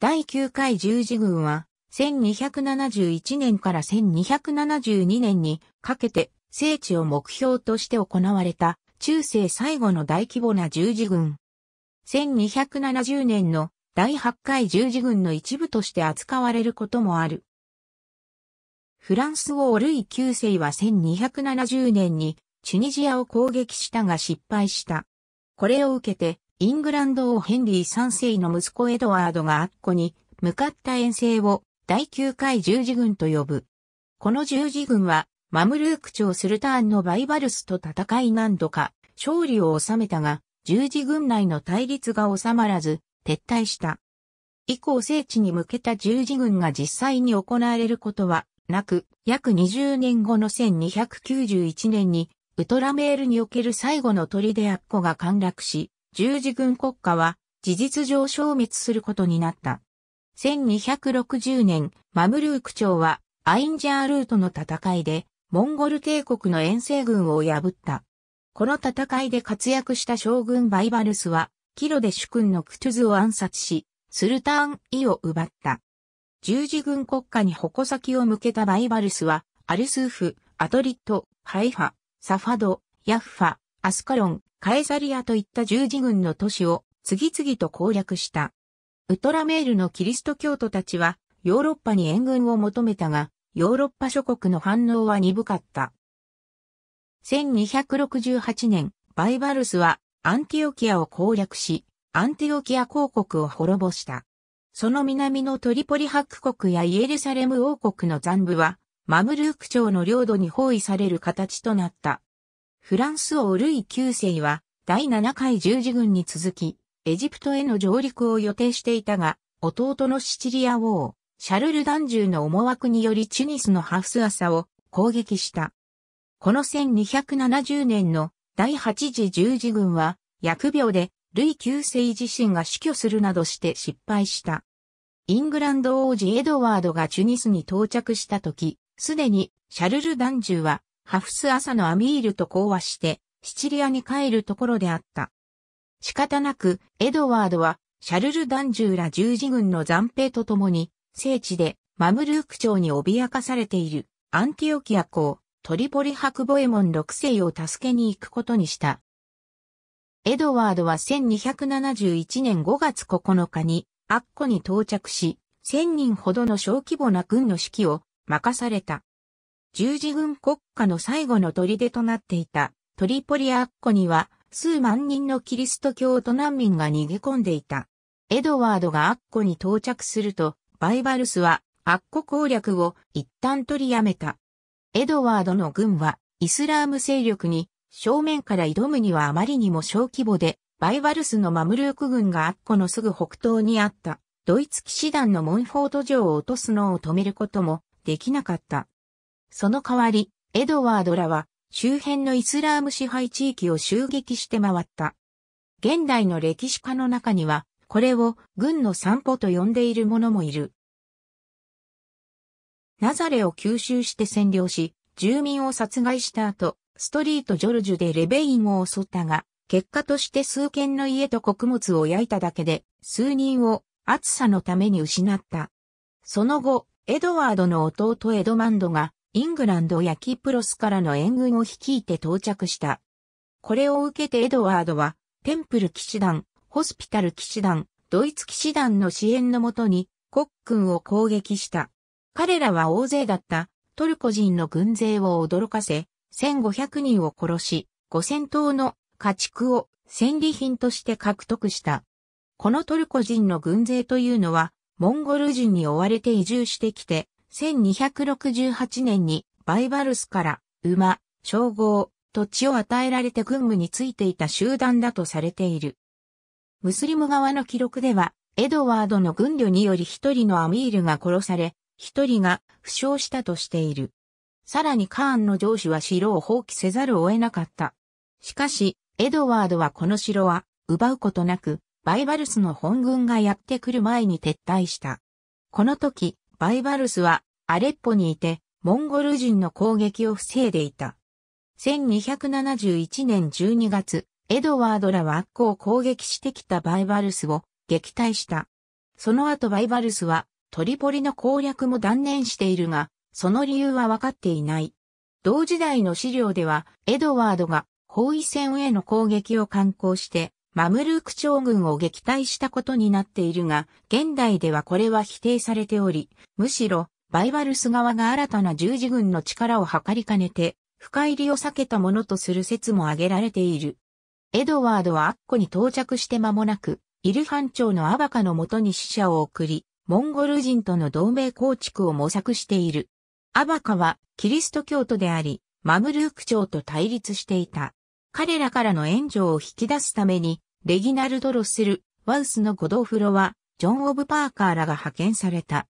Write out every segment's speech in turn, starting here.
第9回十字軍は、1271年から1272年にかけて聖地を目標として行われた中世最後の大規模な十字軍。1270年の第8回十字軍の一部として扱われることもある。フランス王ルイ9世は1270年にチュニジアを攻撃したが失敗した。これを受けてイングランド王ヘンリー3世の息子エドワードがアッコに向かった遠征を第9回十字軍と呼ぶ。この十字軍はマムルーク朝スルターンのバイバルスと戦い何度か勝利を収めたが十字軍内の対立が収まらず撤退した。以降聖地に向けた十字軍が実際に行われることはなく、約20年後の1291年にウトラメールにおける最後の砦アッコが陥落し、十字軍国家は事実上消滅することになった。1260年、マムルーク朝はアインジャールートの戦いでモンゴル帝国の遠征軍を破った。この戦いで活躍した将軍バイバルスは、キロで主君のクトゥズを暗殺し、スルターン・イを奪った。十字軍国家に矛先を向けたバイバルスは、アルスーフ、アトリット、ハイファ、サファド、ヤッファ、アスカロン、カエサリアといった十字軍の都市を次々と攻略した。ウトラメールのキリスト教徒たちはヨーロッパに援軍を求めたが、ヨーロッパ諸国の反応は鈍かった。1268年、バイバルスはアンティオキアを攻略し、アンティオキア公国を滅ぼした。その南のトリポリク国やイエルサレム王国の残部は、マムルーク朝の領土に包囲される形となった。フランス王ルイ9世は第7回十字軍に続き、エジプトへの上陸を予定していたが、弟のシチリア王、シャルル・ダンジューの思惑によりチュニスのハフスアサを攻撃した。この1270年の第8次十字軍は、疫病でルイ9世自身が死去するなどして失敗した。イングランド王子エドワードがチュニスに到着した時、すでにシャルル・ダンジューはハフス朝のアミールと講和して、シチリアに帰るところであった。仕方なく、エドワードは、シャルル・ダンジューラ十字軍の残兵と共に、聖地で、マムルーク朝に脅かされている、アンティオキア公、トリポリクボエモン六世を助けに行くことにした。エドワードは1271年5月9日に、アッコに到着し、1000人ほどの小規模な軍の指揮を任された。十字軍国家の最後の砦となっていたトリポリアッコには数万人のキリスト教徒難民が逃げ込んでいた。エドワードがアッコに到着すると、バイバルスはアッコ攻略を一旦取りやめた。エドワードの軍はイスラーム勢力に正面から挑むにはあまりにも小規模で、バイバルスのマムルーク軍がアッコのすぐ北東にあったドイツ騎士団のモンフォート城を落とすのを止めることもできなかった。その代わり、エドワードらは周辺のイスラーム支配地域を襲撃して回った。現代の歴史家の中には、これを軍の散歩と呼んでいる者もいる。ナザレを吸収して占領し、住民を殺害した後、ストリート・ジョルジュでレベインを襲ったが、結果として数軒の家と穀物を焼いただけで、数人を暑さのために失った。その後、エドワードの弟エドマンドがイングランドやキプロスからの援軍を率いて到着した。これを受けてエドワードは、テンプル騎士団、ホスピタル騎士団、ドイツ騎士団の支援のもとに、国軍を攻撃した。彼らは大勢だったトルコ人の軍勢を驚かせ、1500人を殺し、5000頭の家畜を戦利品として獲得した。このトルコ人の軍勢というのは、モンゴル人に追われて移住してきて、1268年にバイバルスから馬、称号、土地を与えられて軍務についていた集団だとされている。ムスリム側の記録では、エドワードの軍旅により一人のアミールが殺され、一人が負傷したとしている。さらにカーンの上司は城を放棄せざるを得なかった。しかし、エドワードはこの城は奪うことなく、バイバルスの本軍がやってくる前に撤退した。この時、バイバルスはアレッポにいて、モンゴル人の攻撃を防いでいた。1271年12月、エドワードらは悪を攻撃してきたバイバルスを撃退した。その後バイバルスはトリポリの攻略も断念しているが、その理由は分かっていない。同時代の資料では、エドワードが包囲戦への攻撃を敢行して、マムルーク将軍を撃退したことになっているが、現代ではこれは否定されており、むしろバイバルス側が新たな十字軍の力を測りかねて、深入りを避けたものとする説も挙げられている。エドワードはアッコに到着して間もなく、イルハン朝のアバカのもとに使者を送り、モンゴル人との同盟構築を模索している。アバカはキリスト教徒であり、マムルーク朝と対立していた。彼らからの援助を引き出すために、レギナルド・ロッセル、ワウスのゴドフロは、ジョン・オブ・パーカーらが派遣された。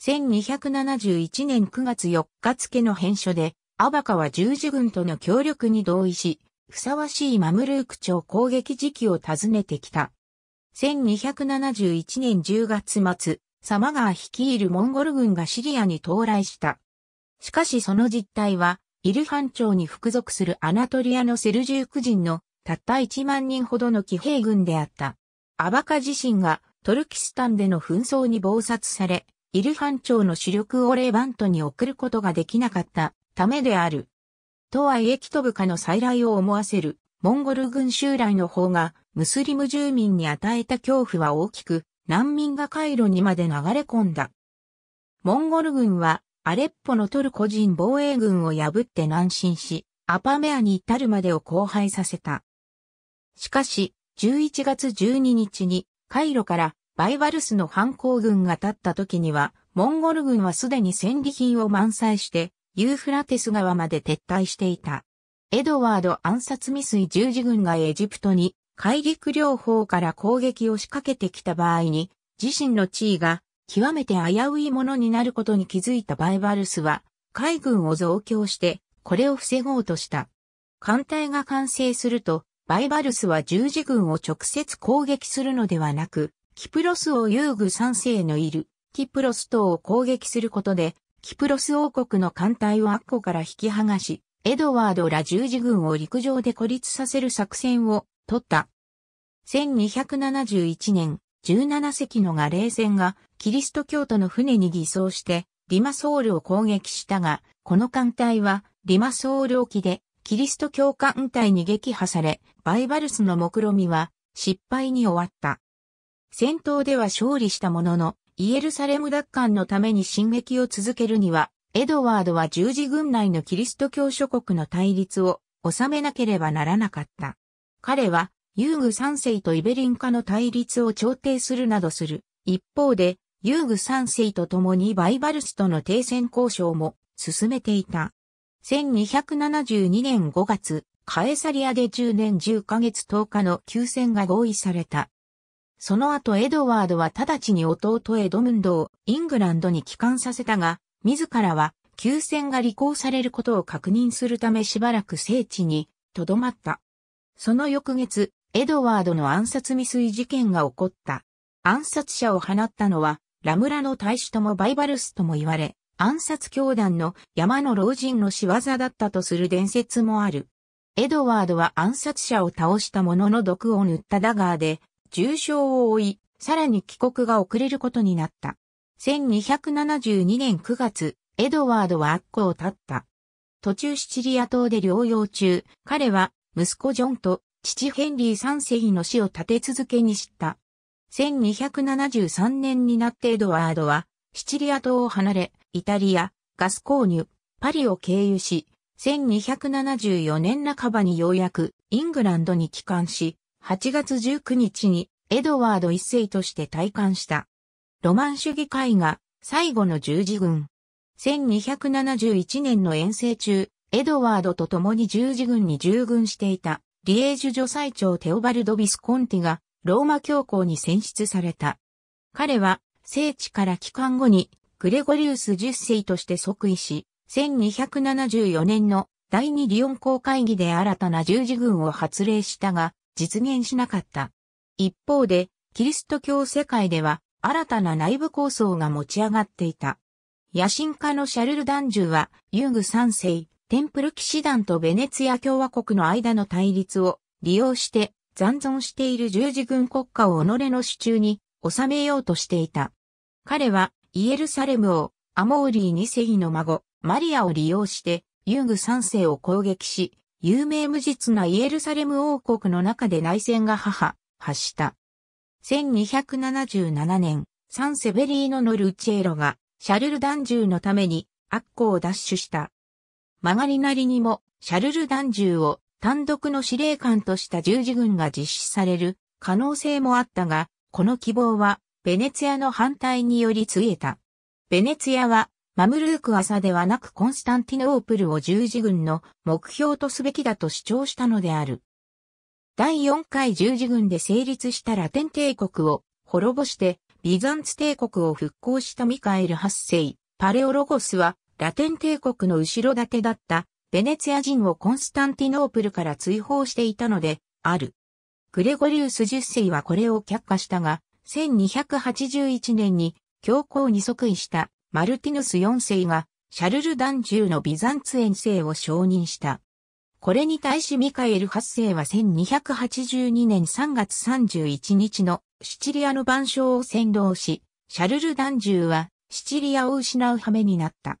1271年9月4日付の編書で、アバカは十字軍との協力に同意し、ふさわしいマムルーク朝攻撃時期を訪ねてきた。1271年10月末、サマガー率いるモンゴル軍がシリアに到来した。しかしその実態は、イルハン朝に服属するアナトリアのセルジューク人のたった1万人ほどの騎兵軍であった。アバカ自身がトルキスタンでの紛争に暴殺され、イルハン朝の主力をレバントに送ることができなかったためである。とはいえキトブカの再来を思わせる、モンゴル軍襲来の方が、ムスリム住民に与えた恐怖は大きく、難民がカイロにまで流れ込んだ。モンゴル軍は、アレッポのトルコ人防衛軍を破って南進し、アパメアに至るまでを荒廃させた。しかし、11月12日に、カイロからバイバルスの反抗軍が立った時には、モンゴル軍はすでに戦利品を満載して、ユーフラテス川まで撤退していた。エドワード暗殺未遂十字軍がエジプトに海陸両方から攻撃を仕掛けてきた場合に、自身の地位が極めて危ういものになることに気づいたバイバルスは、海軍を増強して、これを防ごうとした。艦隊が完成すると、バイバルスは十字軍を直接攻撃するのではなく、キプロス王遊具三世のいる、キプロス島を攻撃することで、キプロス王国の艦隊をアッコから引き剥がし、エドワードら十字軍を陸上で孤立させる作戦を取った。1271年、17隻のガレー船がキリスト教徒の船に偽装してリマソールを攻撃したが、この艦隊はリマソール沖でキリスト教艦隊に撃破され、バイバルスの目論みは失敗に終わった。戦闘では勝利したものの、イエルサレム奪還のために進撃を続けるには、エドワードは十字軍内のキリスト教諸国の対立を収めなければならなかった。彼は、ユーグ三世とイベリン化の対立を調停するなどする。一方で、ユーグ三世と共にバイバルスとの停戦交渉も進めていた。1272年5月、カエサリアで10年10ヶ月10日の休戦が合意された。その後エドワードは直ちに弟エドムンドをイングランドに帰還させたが、自らは休戦が履行されることを確認するためしばらく聖地に留まった。その翌月、エドワードの暗殺未遂事件が起こった。暗殺者を放ったのは、ラムラの大使ともバイバルスとも言われ、暗殺教団の山の老人の仕業だったとする伝説もある。エドワードは暗殺者を倒したものの毒を塗ったダガーで重傷を負い、さらに帰国が遅れることになった。1272年9月、エドワードは悪行を立った。途中シチリア島で療養中、彼は息子ジョンと父ヘンリー三世の死を立て続けに知った。1273年になってエドワードは、シチリア島を離れ、イタリア、ガスコーニュ、パリを経由し、1274年半ばにようやくイングランドに帰還し、8月19日にエドワード一世として退官した。ロマン主義会が最後の十字軍。1271年の遠征中、エドワードと共に十字軍に従軍していた、リエージュ助祭長テオバルド・ビスコンティが、ローマ教皇に選出された。彼は、聖地から帰還後に、グレゴリウス十世として即位し、1274年の第二リオン公会議で新たな十字軍を発令したが、実現しなかった。一方で、キリスト教世界では新たな内部構想が持ち上がっていた。野心家のシャルル・ダンジュは、ユーグ3世、テンプル騎士団とベネツィア共和国の間の対立を利用して残存している十字軍国家を己の手中に収めようとしていた。彼はイエルサレムをアモーリー2世の孫マリアを利用してユーグ3世を攻撃し有名無実なイエルサレム王国の中で内戦が母、発した。1277年、サンセベリーノのルチェーロが、シャルルューのために、アッコを奪取した。曲がりなりにも、シャルルューを単独の司令官とした十字軍が実施される可能性もあったが、この希望は、ベネツィアの反対により告げた。ベネツィアは、マムルーク朝ではなくコンスタンティノープルを十字軍の目標とすべきだと主張したのである。第4回十字軍で成立したラテン帝国を滅ぼして、ビザンツ帝国を復興したミカエル8世、パレオロゴスは、ラテン帝国の後ろ盾だったベネツィア人をコンスタンティノープルから追放していたので、ある。グレゴリウス10世はこれを却下したが、1281年に教皇に即位したマルティヌス4世がシャルルダンジューのビザンツ遠征を承認した。これに対しミカエル8世は1282年3月31日のシチリアの番章を先導し、シャルルダンジューはシチリアを失う羽目になった。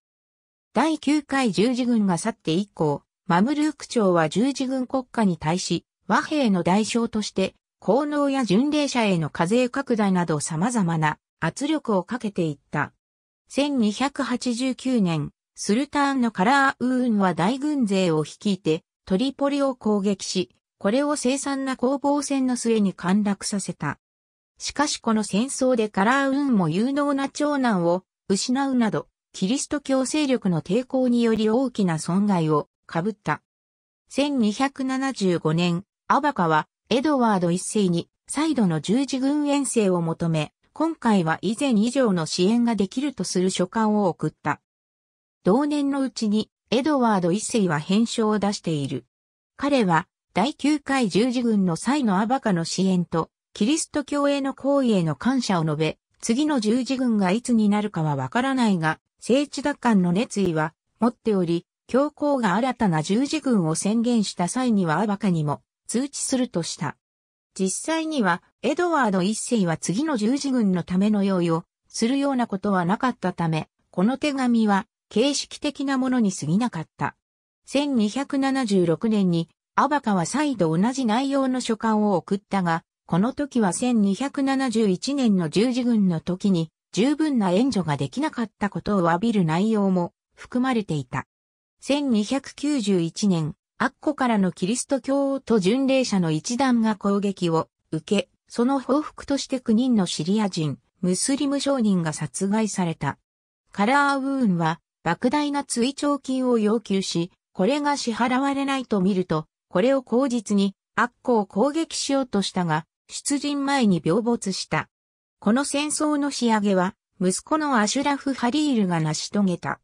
第9回十字軍が去って以降、マムルーク朝は十字軍国家に対し、和平の代償として、功能や巡礼者への課税拡大など様々な圧力をかけていった。1289年、スルターンのカラーウーンは大軍勢を率いて、トリポリを攻撃し、これを凄惨な攻防戦の末に陥落させた。しかしこの戦争でカラーウーンも有能な長男を失うなど、キリスト教勢力の抵抗により大きな損害を被った。1275年、アバカはエドワード一世に再度の十字軍遠征を求め、今回は以前以上の支援ができるとする書簡を送った。同年のうちに、エドワード一世は返書を出している。彼は、第9回十字軍の際のアバカの支援と、キリスト教への行為への感謝を述べ、次の十字軍がいつになるかはわからないが、聖地奪還の熱意は持っており、教皇が新たな十字軍を宣言した際にはアバカにも通知するとした。実際には、エドワード一世は次の十字軍のための用意をするようなことはなかったため、この手紙は形式的なものに過ぎなかった。1276年に、アバカは再度同じ内容の書簡を送ったが、この時は1271年の十字軍の時に十分な援助ができなかったことを詫びる内容も含まれていた。1291年、アッコからのキリスト教徒巡礼者の一団が攻撃を受け、その報復として9人のシリア人、ムスリム商人が殺害された。カラーウーンは、莫大な追徴金を要求し、これが支払われないと見ると、これを口実に、アッコを攻撃しようとしたが、出陣前に病没した。この戦争の仕上げは、息子のアシュラフ・ハリールが成し遂げた。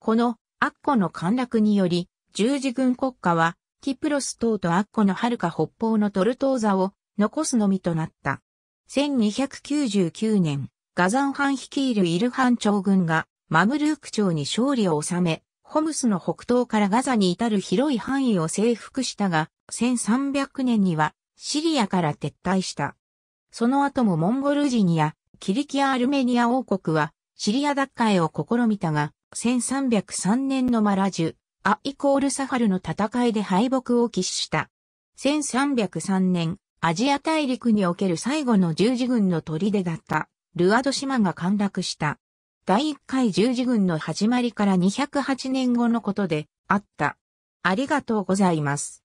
この、アッコの陥落により、十字軍国家は、キプロス島とアッコの遥か北方のトルトーザを残すのみとなった。1299年、ガザン藩率いるイルハン朝軍がマムルーク朝に勝利を収め、ホムスの北東からガザに至る広い範囲を征服したが、1300年にはシリアから撤退した。その後もモンゴル人やキリキア・アルメニア王国はシリア奪回を試みたが、1303年のマラジュ、ア・イコール・サハルの戦いで敗北を喫した。1303年、アジア大陸における最後の十字軍の砦だった、ルアド島が陥落した。第1回十字軍の始まりから208年後のことであった。ありがとうございます。